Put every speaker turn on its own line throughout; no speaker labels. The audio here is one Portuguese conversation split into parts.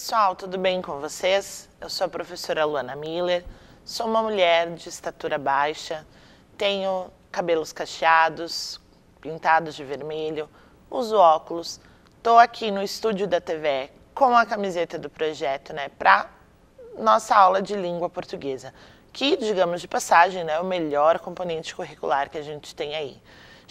pessoal, tudo bem com vocês? Eu sou a professora Luana Miller, sou uma mulher de estatura baixa, tenho cabelos cacheados, pintados de vermelho, uso óculos, estou aqui no estúdio da TV com a camiseta do projeto, né, para nossa aula de língua portuguesa, que, digamos de passagem, né, é o melhor componente curricular que a gente tem aí.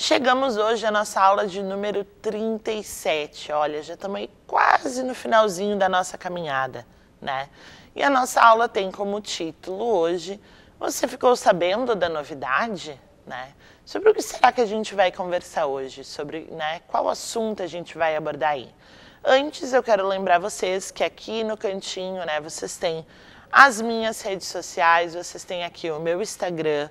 Chegamos hoje à nossa aula de número 37. Olha, já estamos quase no finalzinho da nossa caminhada, né? E a nossa aula tem como título hoje: Você ficou sabendo da novidade? Né? Sobre o que será que a gente vai conversar hoje? Sobre né, qual assunto a gente vai abordar aí? Antes, eu quero lembrar vocês que aqui no cantinho, né, vocês têm as minhas redes sociais, vocês têm aqui o meu Instagram,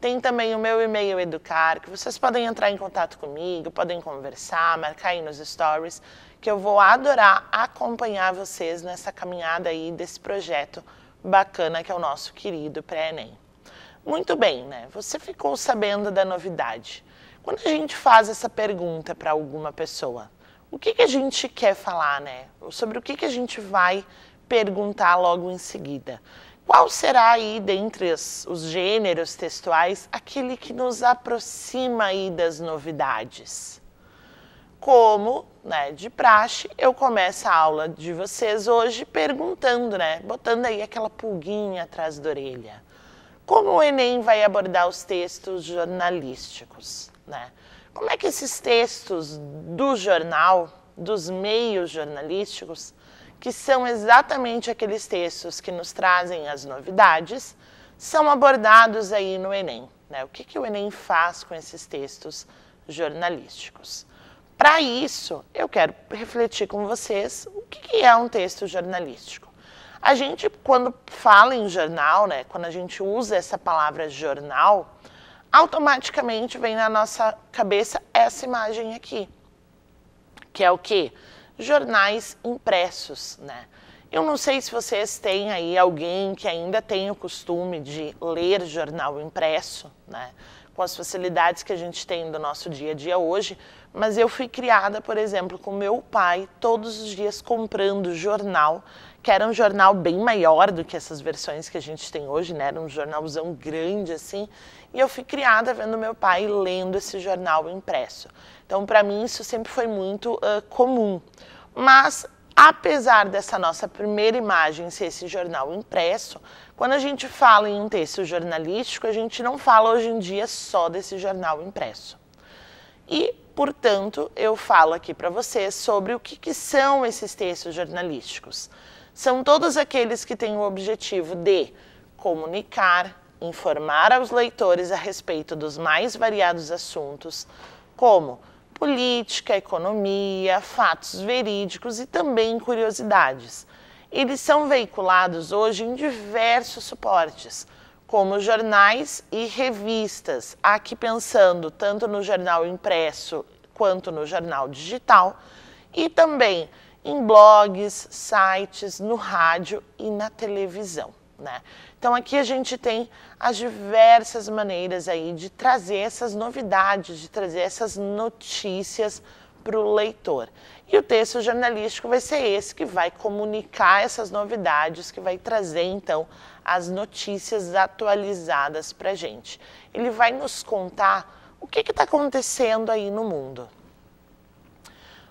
tem também o meu e-mail educar, que vocês podem entrar em contato comigo, podem conversar, marcar aí nos stories, que eu vou adorar acompanhar vocês nessa caminhada aí desse projeto bacana que é o nosso querido pré-ENEM. Muito bem, né? Você ficou sabendo da novidade. Quando a gente faz essa pergunta para alguma pessoa, o que, que a gente quer falar, né? Sobre o que, que a gente vai perguntar logo em seguida. Qual será aí, dentre os, gêneros textuais, aquele que nos aproxima aí das novidades? Como, né, de praxe, eu começo a aula de vocês hoje perguntando, né, botando aí aquela pulguinha atrás da orelha. Como o Enem vai abordar os textos jornalísticos, né? Como é que esses textos do jornal, dos meios jornalísticos, que são exatamente aqueles textos que nos trazem as novidades, são abordados aí no Enem. Né? O que, que o Enem faz com esses textos jornalísticos? Para isso, eu quero refletir com vocês o que, que é um texto jornalístico. A gente, quando fala em jornal, né, quando a gente usa essa palavra jornal, automaticamente vem na nossa cabeça essa imagem aqui, que é o que? jornais impressos, né? Eu não sei se vocês têm aí alguém que ainda tem o costume de ler jornal impresso, né? Com as facilidades que a gente tem do nosso dia a dia hoje, mas eu fui criada, por exemplo, com meu pai todos os dias comprando jornal, que era um jornal bem maior do que essas versões que a gente tem hoje, né? Era um jornalzão grande assim, e eu fui criada vendo meu pai lendo esse jornal impresso. Então, para mim, isso sempre foi muito uh, comum. Mas, apesar dessa nossa primeira imagem ser esse jornal impresso, quando a gente fala em um texto jornalístico, a gente não fala hoje em dia só desse jornal impresso. E, portanto, eu falo aqui para vocês sobre o que, que são esses textos jornalísticos. São todos aqueles que têm o objetivo de comunicar, informar aos leitores a respeito dos mais variados assuntos, como política, economia, fatos verídicos e também curiosidades. Eles são veiculados hoje em diversos suportes, como jornais e revistas, aqui pensando tanto no jornal impresso quanto no jornal digital, e também em blogs, sites, no rádio e na televisão. Né? Então aqui a gente tem as diversas maneiras aí de trazer essas novidades, de trazer essas notícias para o leitor. E o texto jornalístico vai ser esse que vai comunicar essas novidades, que vai trazer então as notícias atualizadas para a gente. Ele vai nos contar o que está acontecendo aí no mundo.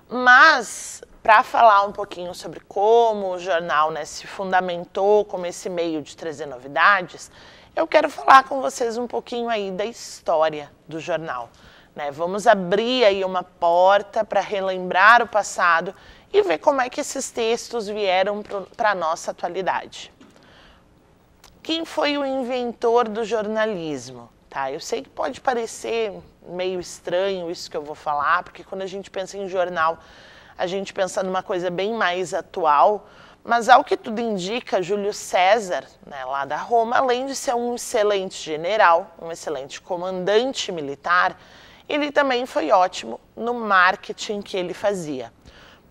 Mas para falar um pouquinho sobre como o jornal né, se fundamentou como esse meio de trazer novidades, eu quero falar com vocês um pouquinho aí da história do jornal. Né? Vamos abrir aí uma porta para relembrar o passado e ver como é que esses textos vieram para a nossa atualidade. Quem foi o inventor do jornalismo? Tá, eu sei que pode parecer meio estranho isso que eu vou falar, porque quando a gente pensa em jornal, a gente pensa numa coisa bem mais atual. Mas ao que tudo indica, Júlio César, né, lá da Roma, além de ser um excelente general, um excelente comandante militar, ele também foi ótimo no marketing que ele fazia.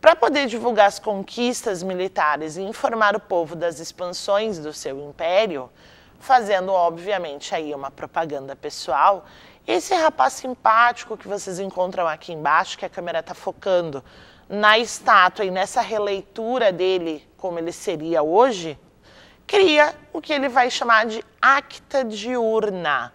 Para poder divulgar as conquistas militares e informar o povo das expansões do seu império, fazendo obviamente aí uma propaganda pessoal. Esse rapaz simpático que vocês encontram aqui embaixo, que a câmera está focando na estátua e nessa releitura dele, como ele seria hoje, cria o que ele vai chamar de acta diurna,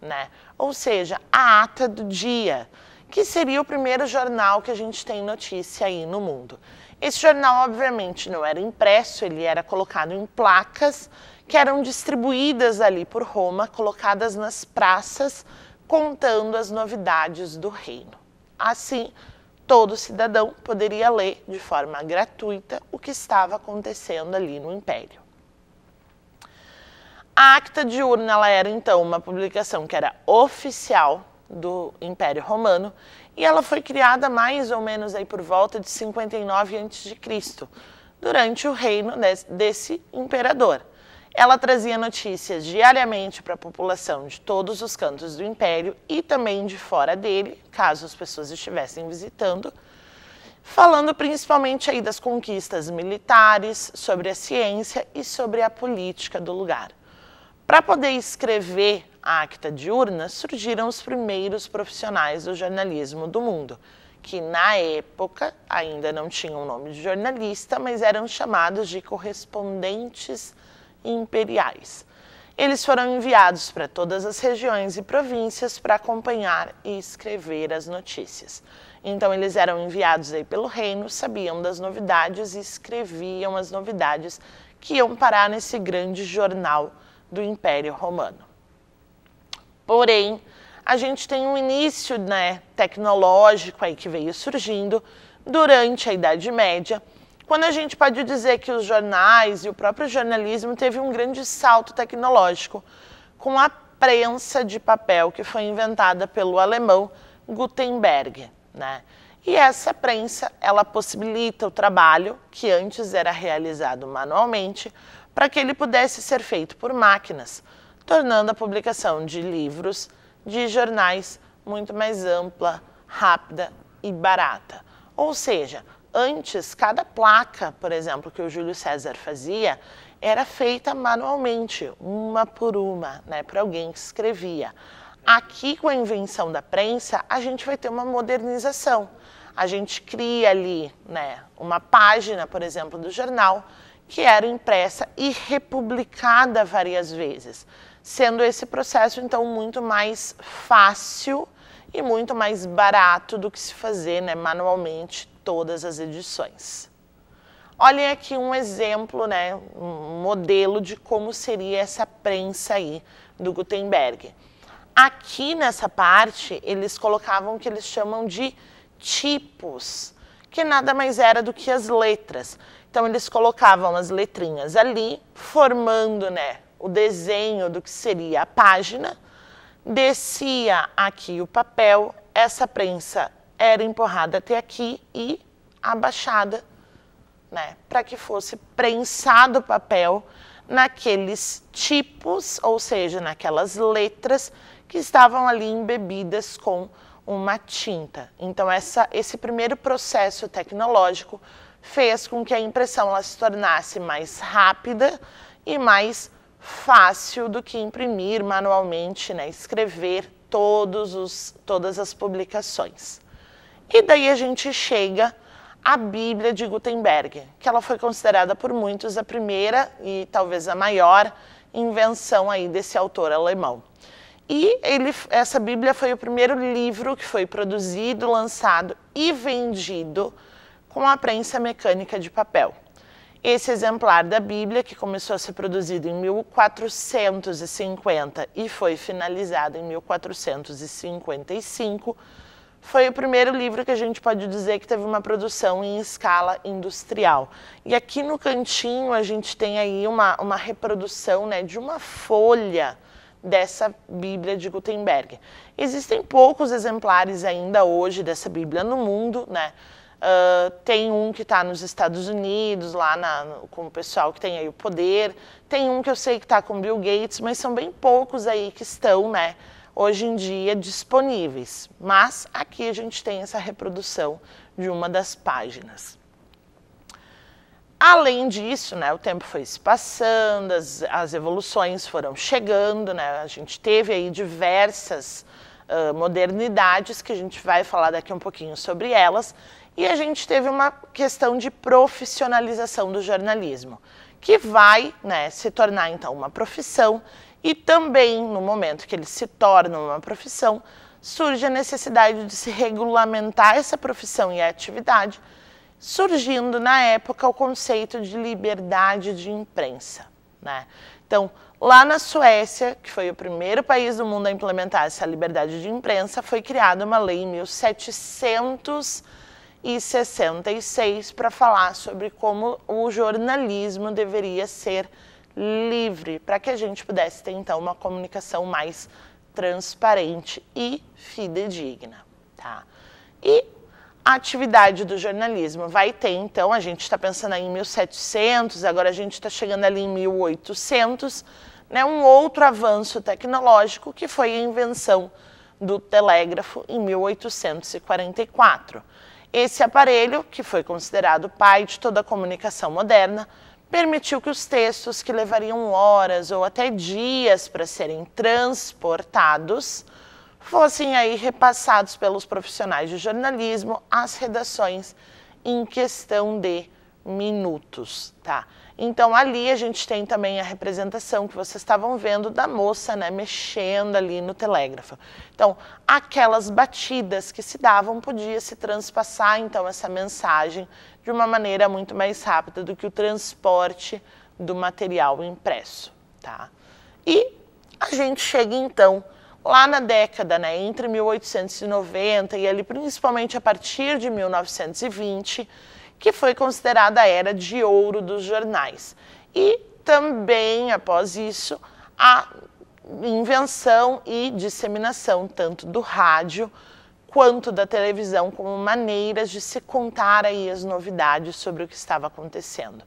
né? Ou seja, a ata do dia, que seria o primeiro jornal que a gente tem notícia aí no mundo. Esse jornal, obviamente, não era impresso, ele era colocado em placas que eram distribuídas ali por Roma, colocadas nas praças, contando as novidades do reino. Assim, todo cidadão poderia ler de forma gratuita o que estava acontecendo ali no império. A Acta Diurna era então uma publicação que era oficial do Império Romano e ela foi criada mais ou menos aí por volta de 59 a.C., durante o reino desse imperador. Ela trazia notícias diariamente para a população de todos os cantos do império e também de fora dele, caso as pessoas estivessem visitando, falando principalmente aí das conquistas militares, sobre a ciência e sobre a política do lugar. Para poder escrever acta diurna surgiram os primeiros profissionais do jornalismo do mundo, que na época ainda não tinham o nome de jornalista, mas eram chamados de correspondentes imperiais. Eles foram enviados para todas as regiões e províncias para acompanhar e escrever as notícias. Então eles eram enviados aí pelo reino, sabiam das novidades e escreviam as novidades que iam parar nesse grande jornal do Império Romano. Porém, a gente tem um início né, tecnológico aí que veio surgindo durante a Idade Média, quando a gente pode dizer que os jornais e o próprio jornalismo teve um grande salto tecnológico com a prensa de papel que foi inventada pelo alemão Gutenberg, né? E essa prensa, ela possibilita o trabalho que antes era realizado manualmente para que ele pudesse ser feito por máquinas, tornando a publicação de livros, de jornais muito mais ampla, rápida e barata. Ou seja, antes, cada placa, por exemplo, que o Júlio César fazia, era feita manualmente, uma por uma, né, para alguém que escrevia. Aqui, com a invenção da prensa, a gente vai ter uma modernização. A gente cria ali né, uma página, por exemplo, do jornal, que era impressa e republicada várias vezes sendo esse processo então muito mais fácil e muito mais barato do que se fazer né, manualmente todas as edições. Olhem aqui um exemplo, né, um modelo de como seria essa prensa aí do Gutenberg. Aqui nessa parte, eles colocavam o que eles chamam de tipos, que nada mais era do que as letras. Então, eles colocavam as letrinhas ali, formando né, o desenho do que seria a página, descia aqui o papel, essa prensa era empurrada até aqui e abaixada, né, para que fosse prensado o papel naqueles tipos, ou seja, naquelas letras que estavam ali embebidas com uma tinta. Então, essa, esse primeiro processo tecnológico fez com que a impressão ela se tornasse mais rápida e mais fácil do que imprimir manualmente, né, escrever todos os, todas as publicações. E daí a gente chega à Bíblia de Gutenberg, que ela foi considerada por muitos a primeira e talvez a maior invenção aí desse autor alemão. E ele, essa Bíblia foi o primeiro livro que foi produzido, lançado e vendido com a prensa mecânica de papel. Esse exemplar da Bíblia, que começou a ser produzido em 1450 e foi finalizado em 1455, foi o primeiro livro que a gente pode dizer que teve uma produção em escala industrial. E aqui no cantinho a gente tem aí uma, uma reprodução né, de uma folha dessa Bíblia de Gutenberg. Existem poucos exemplares ainda hoje dessa Bíblia no mundo, né? Uh, tem um que está nos Estados Unidos, lá na, com o pessoal que tem aí o poder. Tem um que eu sei que está com Bill Gates, mas são bem poucos aí que estão, né, hoje em dia disponíveis. Mas aqui a gente tem essa reprodução de uma das páginas. Além disso, né, o tempo foi se passando, as, as evoluções foram chegando, né, a gente teve aí diversas uh, modernidades, que a gente vai falar daqui um pouquinho sobre elas, e a gente teve uma questão de profissionalização do jornalismo, que vai né, se tornar então uma profissão, e também no momento que ele se torna uma profissão, surge a necessidade de se regulamentar essa profissão e atividade, surgindo na época o conceito de liberdade de imprensa. Né? Então, Lá na Suécia, que foi o primeiro país do mundo a implementar essa liberdade de imprensa, foi criada uma lei em 1766 para falar sobre como o jornalismo deveria ser livre, para que a gente pudesse ter então uma comunicação mais transparente e fidedigna, tá? E a atividade do jornalismo. Vai ter, então, a gente está pensando aí em 1700, agora a gente está chegando ali em 1800, né, um outro avanço tecnológico que foi a invenção do telégrafo em 1844. Esse aparelho, que foi considerado pai de toda a comunicação moderna, permitiu que os textos que levariam horas ou até dias para serem transportados fossem aí repassados pelos profissionais de jornalismo às redações em questão de minutos, tá? Então ali a gente tem também a representação que vocês estavam vendo da moça, né, mexendo ali no telégrafo. Então, aquelas batidas que se davam podia se transpassar então essa mensagem de uma maneira muito mais rápida do que o transporte do material impresso, tá? E a gente chega então lá na década, né, entre 1890 e ali principalmente a partir de 1920, que foi considerada a era de ouro dos jornais. E também, após isso, a invenção e disseminação tanto do rádio quanto da televisão como maneiras de se contar aí as novidades sobre o que estava acontecendo.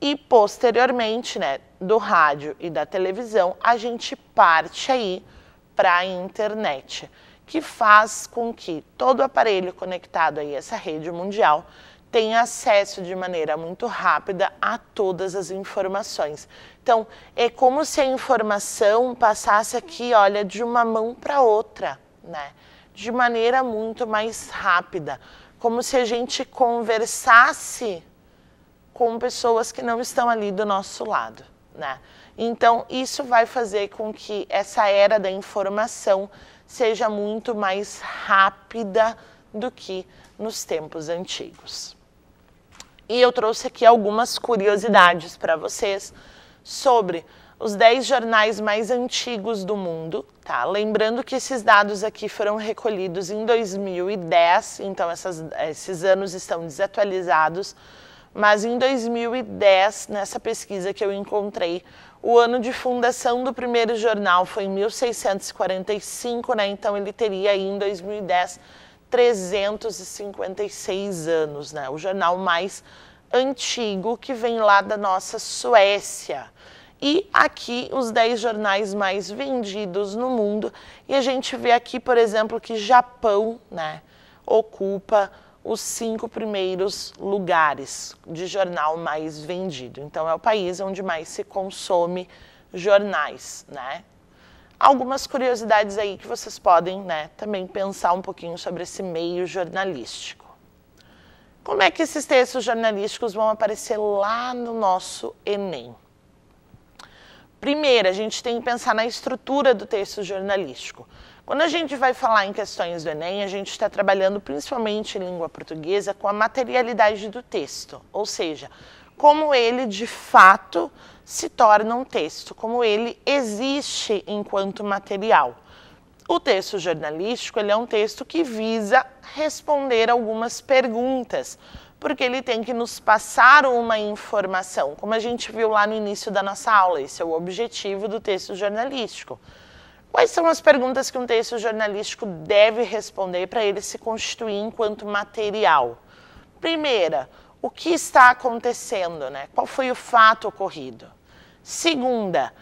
E posteriormente, né, do rádio e da televisão, a gente parte aí para a internet, que faz com que todo aparelho conectado a essa rede mundial tenha acesso de maneira muito rápida a todas as informações. Então, é como se a informação passasse aqui, olha, de uma mão para outra, né? De maneira muito mais rápida, como se a gente conversasse com pessoas que não estão ali do nosso lado. Né? Então, isso vai fazer com que essa era da informação seja muito mais rápida do que nos tempos antigos. E eu trouxe aqui algumas curiosidades para vocês sobre os 10 jornais mais antigos do mundo, tá? Lembrando que esses dados aqui foram recolhidos em 2010, então essas, esses anos estão desatualizados, mas em 2010, nessa pesquisa que eu encontrei, o ano de fundação do primeiro jornal foi em 1645, né? Então ele teria aí em 2010 356 anos, né? O jornal mais antigo que vem lá da nossa Suécia. E aqui os 10 jornais mais vendidos no mundo. E a gente vê aqui, por exemplo, que Japão, né, ocupa os cinco primeiros lugares de jornal mais vendido. Então, é o país onde mais se consome jornais, né? Algumas curiosidades aí que vocês podem né, também pensar um pouquinho sobre esse meio jornalístico. Como é que esses textos jornalísticos vão aparecer lá no nosso Enem? Primeiro, a gente tem que pensar na estrutura do texto jornalístico. Quando a gente vai falar em questões do Enem, a gente está trabalhando principalmente em língua portuguesa com a materialidade do texto, ou seja, como ele de fato se torna um texto, como ele existe enquanto material. O texto jornalístico ele é um texto que visa responder algumas perguntas, porque ele tem que nos passar uma informação, como a gente viu lá no início da nossa aula. Esse é o objetivo do texto jornalístico Quais são as perguntas que um texto jornalístico deve responder para ele se constituir enquanto material? Primeira, o que está acontecendo, né? Qual foi o fato ocorrido? Segunda,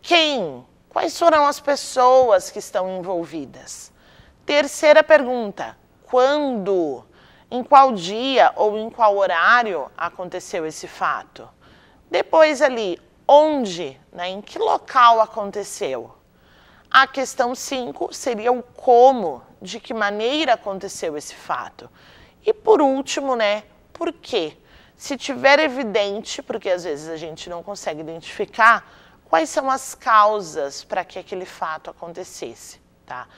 quem? Quais foram as pessoas que estão envolvidas? Terceira pergunta, quando? Em qual dia ou em qual horário aconteceu esse fato? Depois ali, onde, né? Em que local aconteceu? A questão 5 seria o como, de que maneira aconteceu esse fato. E por último, né, por quê? Se tiver evidente, porque às vezes a gente não consegue identificar, quais são as causas para que aquele fato acontecesse, tá?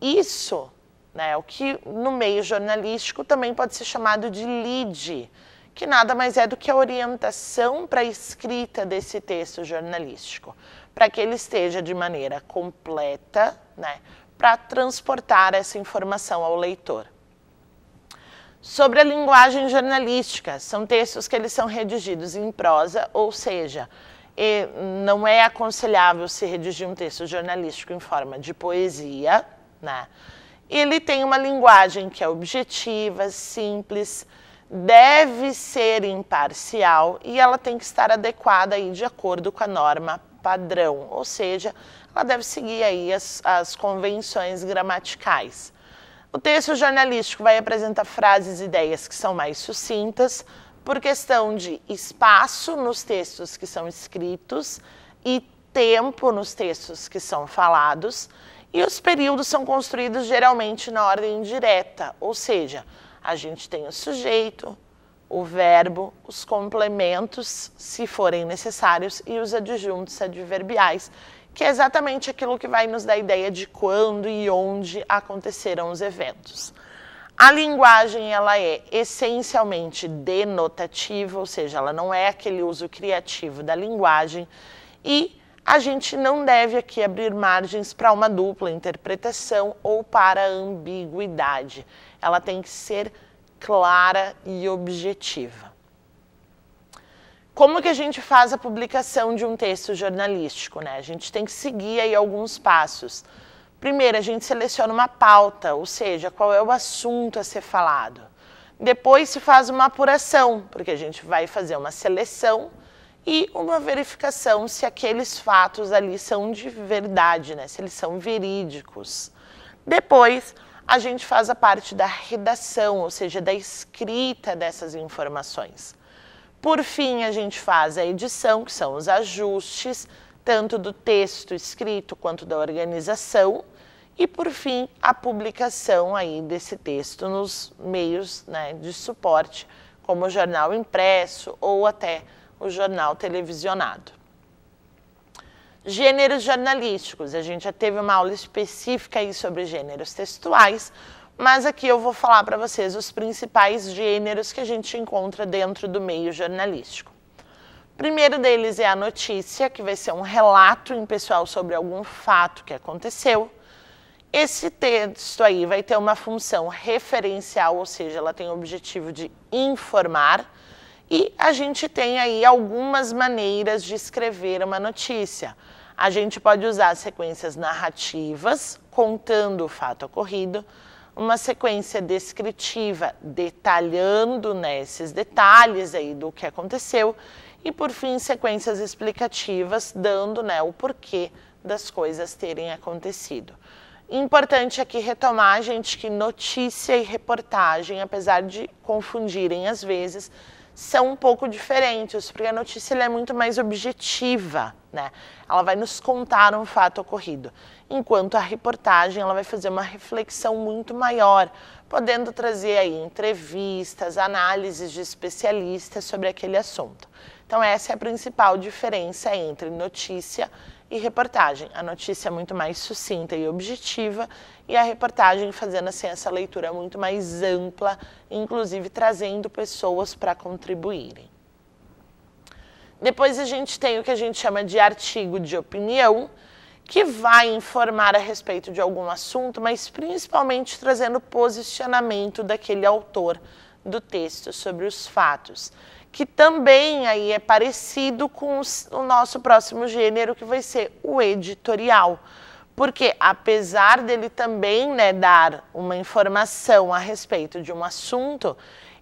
Isso, né, é o que no meio jornalístico também pode ser chamado de lead, que nada mais é do que a orientação para a escrita desse texto jornalístico para que ele esteja de maneira completa, né, para transportar essa informação ao leitor. Sobre a linguagem jornalística, são textos que eles são redigidos em prosa, ou seja, não é aconselhável se redigir um texto jornalístico em forma de poesia, né? Ele tem uma linguagem que é objetiva, simples, deve ser imparcial e ela tem que estar adequada aí de acordo com a norma padrão, ou seja, ela deve seguir aí as, as convenções gramaticais. O texto jornalístico vai apresentar frases e ideias que são mais sucintas, por questão de espaço nos textos que são escritos e tempo nos textos que são falados, e os períodos são construídos geralmente na ordem direta, ou seja, a gente tem o sujeito, o verbo, os complementos, se forem necessários, e os adjuntos adverbiais, que é exatamente aquilo que vai nos dar ideia de quando e onde aconteceram os eventos. A linguagem ela é essencialmente denotativa, ou seja, ela não é aquele uso criativo da linguagem e a gente não deve aqui abrir margens para uma dupla interpretação ou para ambiguidade. Ela tem que ser clara e objetiva. Como que a gente faz a publicação de um texto jornalístico? Né? A gente tem que seguir aí alguns passos. Primeiro, a gente seleciona uma pauta, ou seja, qual é o assunto a ser falado. Depois se faz uma apuração, porque a gente vai fazer uma seleção e uma verificação se aqueles fatos ali são de verdade, né? se eles são verídicos. Depois, a gente faz a parte da redação, ou seja, da escrita dessas informações. Por fim, a gente faz a edição, que são os ajustes, tanto do texto escrito quanto da organização. E, por fim, a publicação aí desse texto nos meios né, de suporte, como o jornal impresso ou até o jornal televisionado gêneros jornalísticos. A gente já teve uma aula específica aí sobre gêneros textuais, mas aqui eu vou falar para vocês os principais gêneros que a gente encontra dentro do meio jornalístico. O primeiro deles é a notícia, que vai ser um relato em pessoal sobre algum fato que aconteceu. Esse texto aí vai ter uma função referencial, ou seja, ela tem o objetivo de informar, e a gente tem aí algumas maneiras de escrever uma notícia. A gente pode usar sequências narrativas, contando o fato ocorrido, uma sequência descritiva, detalhando né, esses detalhes aí do que aconteceu, e por fim sequências explicativas, dando né, o porquê das coisas terem acontecido. Importante aqui retomar, gente, que notícia e reportagem, apesar de confundirem às vezes, são um pouco diferentes, porque a notícia é muito mais objetiva, né? Ela vai nos contar um fato ocorrido, enquanto a reportagem ela vai fazer uma reflexão muito maior, podendo trazer aí entrevistas, análises de especialistas sobre aquele assunto. Então essa é a principal diferença entre notícia e reportagem. A notícia é muito mais sucinta e objetiva e a reportagem fazendo assim essa leitura muito mais ampla, inclusive trazendo pessoas para contribuírem. Depois a gente tem o que a gente chama de artigo de opinião, que vai informar a respeito de algum assunto, mas principalmente trazendo posicionamento daquele autor do texto sobre os fatos que também aí é parecido com o nosso próximo gênero, que vai ser o editorial. Porque apesar dele também né, dar uma informação a respeito de um assunto,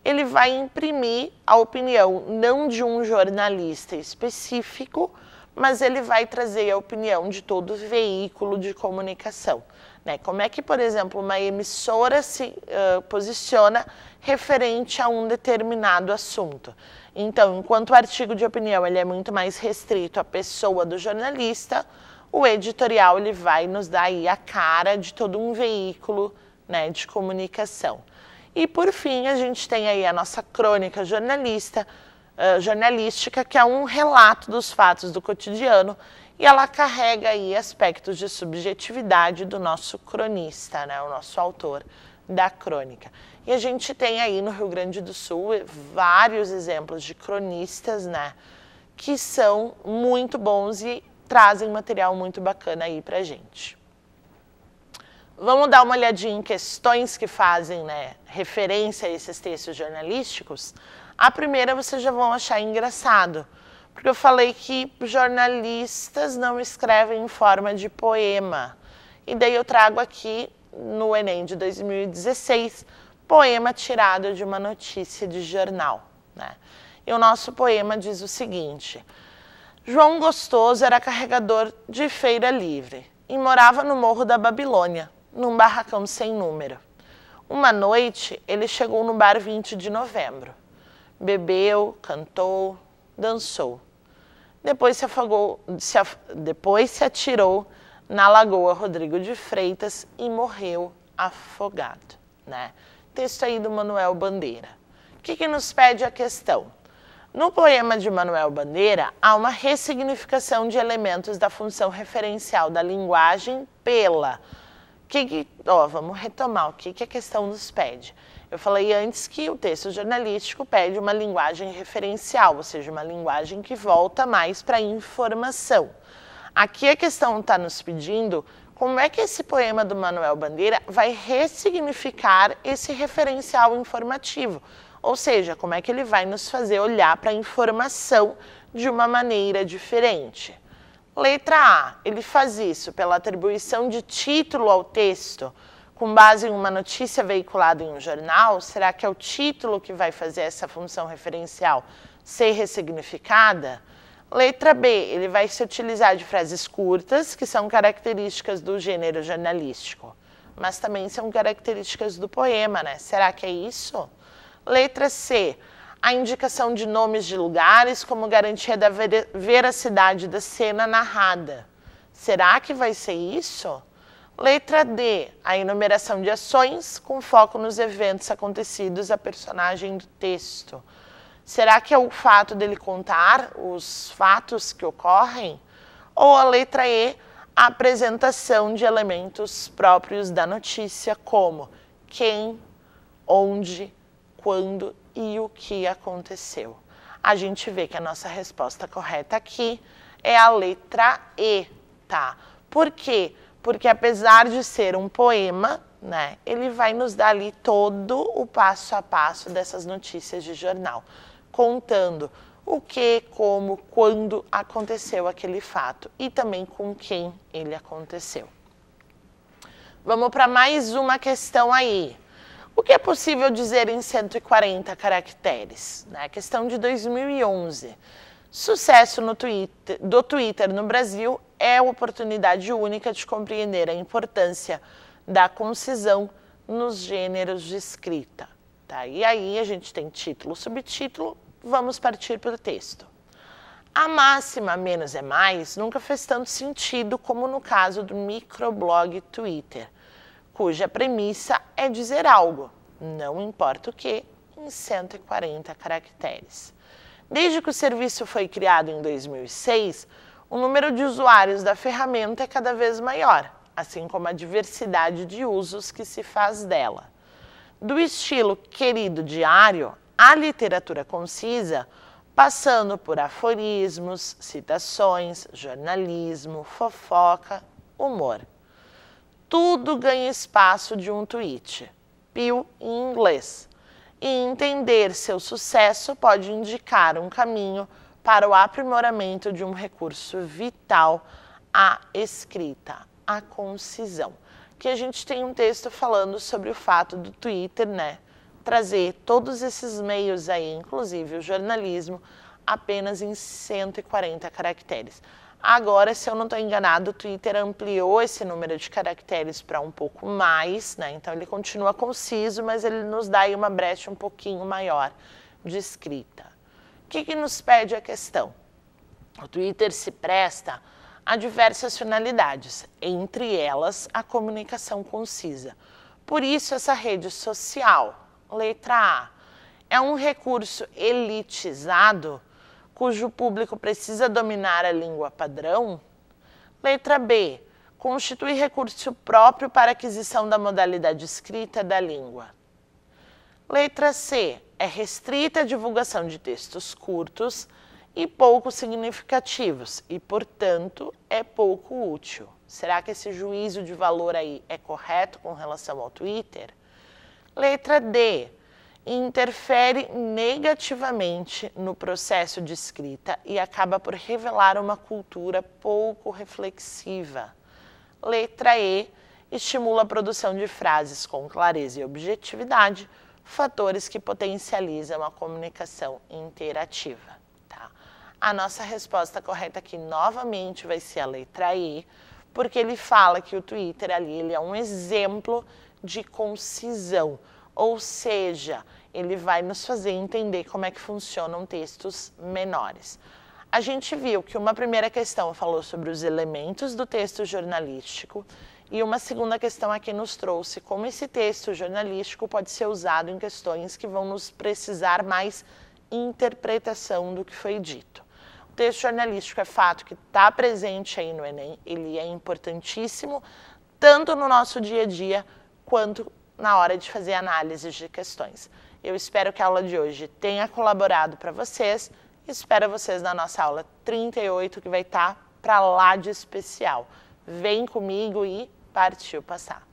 ele vai imprimir a opinião não de um jornalista específico, mas ele vai trazer a opinião de todo veículo de comunicação. Né? Como é que, por exemplo, uma emissora se uh, posiciona referente a um determinado assunto? Então, enquanto o artigo de opinião ele é muito mais restrito à pessoa do jornalista, o editorial ele vai nos dar aí a cara de todo um veículo né, de comunicação. E por fim, a gente tem aí a nossa crônica jornalista, uh, jornalística, que é um relato dos fatos do cotidiano e ela carrega aí aspectos de subjetividade do nosso cronista, né, o nosso autor da crônica. E a gente tem aí no Rio Grande do Sul vários exemplos de cronistas, né, que são muito bons e trazem material muito bacana aí pra gente. Vamos dar uma olhadinha em questões que fazem né, referência a esses textos jornalísticos? A primeira vocês já vão achar engraçado, porque eu falei que jornalistas não escrevem em forma de poema. E daí eu trago aqui no Enem de 2016, poema tirado de uma notícia de jornal. Né? E o nosso poema diz o seguinte: João Gostoso era carregador de feira livre e morava no Morro da Babilônia, num barracão sem número. Uma noite, ele chegou no bar 20 de novembro. Bebeu, cantou, dançou. Depois se afogou, se af... depois se atirou na Lagoa Rodrigo de Freitas e morreu afogado. Né? Texto aí do Manuel Bandeira. O que, que nos pede a questão? No poema de Manuel Bandeira, há uma ressignificação de elementos da função referencial da linguagem pela. Que, que ó, vamos retomar o que, que a questão nos pede. Eu falei antes que o texto jornalístico pede uma linguagem referencial, ou seja, uma linguagem que volta mais para a informação. Aqui a questão está nos pedindo como é que esse poema do Manuel Bandeira vai ressignificar esse referencial informativo, ou seja, como é que ele vai nos fazer olhar para a informação de uma maneira diferente. Letra A, ele faz isso pela atribuição de título ao texto, com base em uma notícia veiculada em um jornal, será que é o título que vai fazer essa função referencial ser ressignificada? Letra B, ele vai se utilizar de frases curtas, que são características do gênero jornalístico, mas também são características do poema, né? Será que é isso? Letra C, a indicação de nomes de lugares como garantia da veracidade da cena narrada. Será que vai ser isso? Letra D, a enumeração de ações com foco nos eventos acontecidos a personagem do texto. Será que é o fato dele contar os fatos que ocorrem? Ou a letra E, a apresentação de elementos próprios da notícia, como quem, onde, quando e o que aconteceu. A gente vê que a nossa resposta correta aqui é a letra E, tá? Por quê? Porque apesar de ser um poema, né, ele vai nos dar ali todo o passo a passo dessas notícias de jornal contando o que, como, quando aconteceu aquele fato e também com quem ele aconteceu. Vamos para mais uma questão aí. O que é possível dizer em 140 caracteres? Né? Questão de 2011. Sucesso no Twitter, do Twitter no Brasil é uma oportunidade única de compreender a importância da concisão nos gêneros de escrita. Tá? E aí a gente tem título, subtítulo vamos partir para o texto. A máxima menos é mais nunca fez tanto sentido como no caso do microblog Twitter, cuja premissa é dizer algo, não importa o que, em 140 caracteres. Desde que o serviço foi criado em 2006, o número de usuários da ferramenta é cada vez maior, assim como a diversidade de usos que se faz dela. Do estilo querido diário a literatura concisa passando por aforismos, citações, jornalismo, fofoca, humor. Tudo ganha espaço de um tweet, pio em inglês, e entender seu sucesso pode indicar um caminho para o aprimoramento de um recurso vital, a escrita, a concisão. Que a gente tem um texto falando sobre o fato do Twitter, né? trazer todos esses meios aí, inclusive o jornalismo, apenas em 140 caracteres. Agora, se eu não estou enganado, o Twitter ampliou esse número de caracteres para um pouco mais, né? Então ele continua conciso, mas ele nos dá aí uma brecha um pouquinho maior de escrita. O que, que nos pede a questão? O Twitter se presta a diversas finalidades, entre elas a comunicação concisa. Por isso, essa rede social, Letra A. É um recurso elitizado cujo público precisa dominar a língua padrão? Letra B. Constitui recurso próprio para aquisição da modalidade escrita da língua. Letra C. É restrita a divulgação de textos curtos e pouco significativos e, portanto, é pouco útil. Será que esse juízo de valor aí é correto com relação ao Twitter? Letra D. Interfere negativamente no processo de escrita e acaba por revelar uma cultura pouco reflexiva. Letra E. Estimula a produção de frases com clareza e objetividade, fatores que potencializam a comunicação interativa. Tá? A nossa resposta correta aqui novamente vai ser a letra E, porque ele fala que o Twitter ali ele é um exemplo de concisão, ou seja, ele vai nos fazer entender como é que funcionam textos menores. A gente viu que uma primeira questão falou sobre os elementos do texto jornalístico e uma segunda questão aqui é nos trouxe como esse texto jornalístico pode ser usado em questões que vão nos precisar mais interpretação do que foi dito. O texto jornalístico é fato que está presente aí no Enem, ele é importantíssimo tanto no nosso dia a dia quanto na hora de fazer análises de questões. Eu espero que a aula de hoje tenha colaborado para vocês. Espero vocês na nossa aula 38, que vai estar tá para lá de especial. Vem comigo e partiu passar.